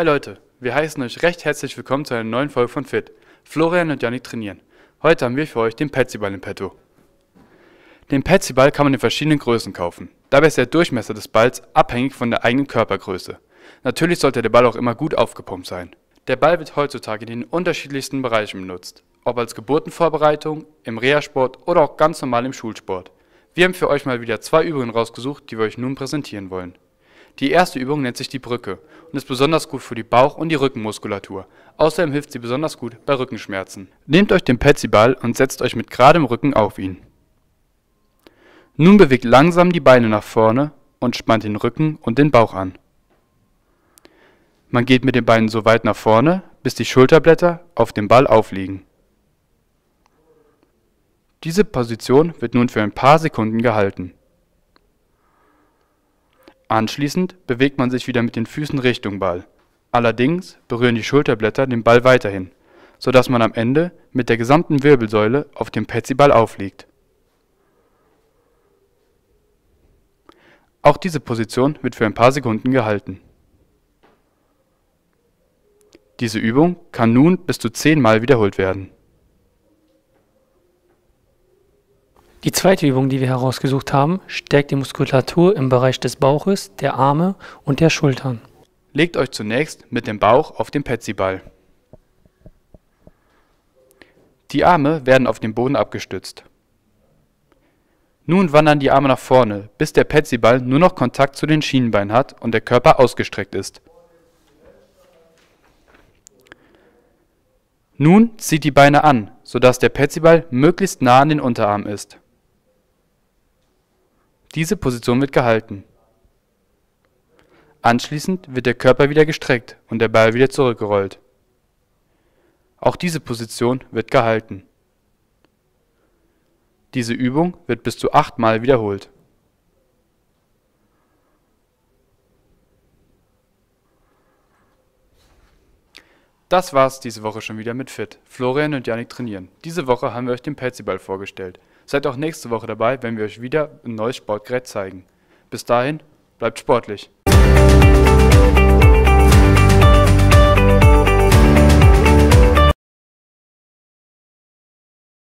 Hi Leute, wir heißen euch recht herzlich willkommen zu einer neuen Folge von Fit. Florian und Janik trainieren. Heute haben wir für euch den Petsyball im Petto. Den Petsyball kann man in verschiedenen Größen kaufen. Dabei ist der Durchmesser des Balls abhängig von der eigenen Körpergröße. Natürlich sollte der Ball auch immer gut aufgepumpt sein. Der Ball wird heutzutage in den unterschiedlichsten Bereichen benutzt, ob als Geburtenvorbereitung, im Reha-Sport oder auch ganz normal im Schulsport. Wir haben für euch mal wieder zwei Übungen rausgesucht, die wir euch nun präsentieren wollen. Die erste Übung nennt sich die Brücke und ist besonders gut für die Bauch und die Rückenmuskulatur. Außerdem hilft sie besonders gut bei Rückenschmerzen. Nehmt euch den Petsyball und setzt euch mit geradem Rücken auf ihn. Nun bewegt langsam die Beine nach vorne und spannt den Rücken und den Bauch an. Man geht mit den Beinen so weit nach vorne, bis die Schulterblätter auf dem Ball aufliegen. Diese Position wird nun für ein paar Sekunden gehalten Anschließend bewegt man sich wieder mit den Füßen Richtung Ball. Allerdings berühren die Schulterblätter den Ball weiterhin, sodass man am Ende mit der gesamten Wirbelsäule auf dem Petsyball aufliegt. Auch diese Position wird für ein paar Sekunden gehalten. Diese Übung kann nun bis zu zehnmal wiederholt werden Die zweite Übung, die wir herausgesucht haben, stärkt die Muskulatur im Bereich des Bauches, der Arme und der Schultern. Legt euch zunächst mit dem Bauch auf den Petsyball. Die Arme werden auf den Boden abgestützt. Nun wandern die Arme nach vorne, bis der Petsyball nur noch Kontakt zu den Schienenbeinen hat und der Körper ausgestreckt ist. Nun zieht die Beine an, sodass der Petsyball möglichst nah an den Unterarm ist. Diese Position wird gehalten. Anschließend wird der Körper wieder gestreckt und der Ball wieder zurückgerollt. Auch diese Position wird gehalten. Diese Übung wird bis zu achtmal wiederholt Das war's diese Woche schon wieder mit Fit. Florian und Janik trainieren. Diese Woche haben wir euch den Pelziball vorgestellt. Seid auch nächste Woche dabei, wenn wir euch wieder ein neues Sportgerät zeigen. Bis dahin, bleibt sportlich.